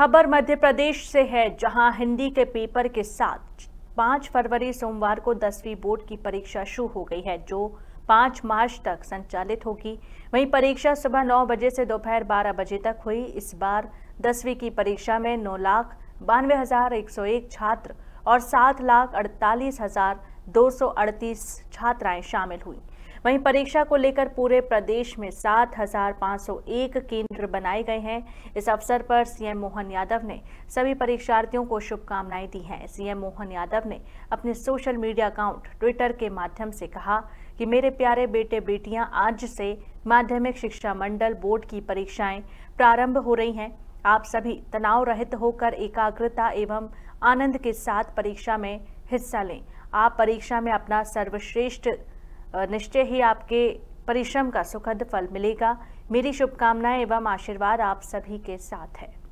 खबर मध्य प्रदेश से है जहां हिंदी के पेपर के साथ पाँच फरवरी सोमवार को दसवीं बोर्ड की परीक्षा शुरू हो गई है जो पाँच मार्च तक संचालित होगी वहीं परीक्षा सुबह नौ बजे से दोपहर बारह बजे तक हुई इस बार दसवीं की परीक्षा में नौ लाख बानवे हज़ार एक सौ एक छात्र और सात लाख अड़तालीस हज़ार 238 छात्राएं शामिल हुई वहीं परीक्षा को लेकर पूरे प्रदेश में 7,501 केंद्र बनाए गए हैं इस अवसर पर सीएम मोहन यादव ने सभी परीक्षार्थियों को शुभकामनाएं दी हैं सीएम मोहन यादव ने अपने सोशल मीडिया अकाउंट ट्विटर के माध्यम से कहा कि मेरे प्यारे बेटे बेटियां आज से माध्यमिक शिक्षा मंडल बोर्ड की परीक्षाएं प्रारंभ हो रही हैं आप सभी तनाव रहित होकर एकाग्रता एवं आनंद के साथ परीक्षा में हिस्सा लें आप परीक्षा में अपना सर्वश्रेष्ठ निश्चय ही आपके परिश्रम का सुखद फल मिलेगा मेरी शुभकामनाएं एवं आशीर्वाद आप सभी के साथ है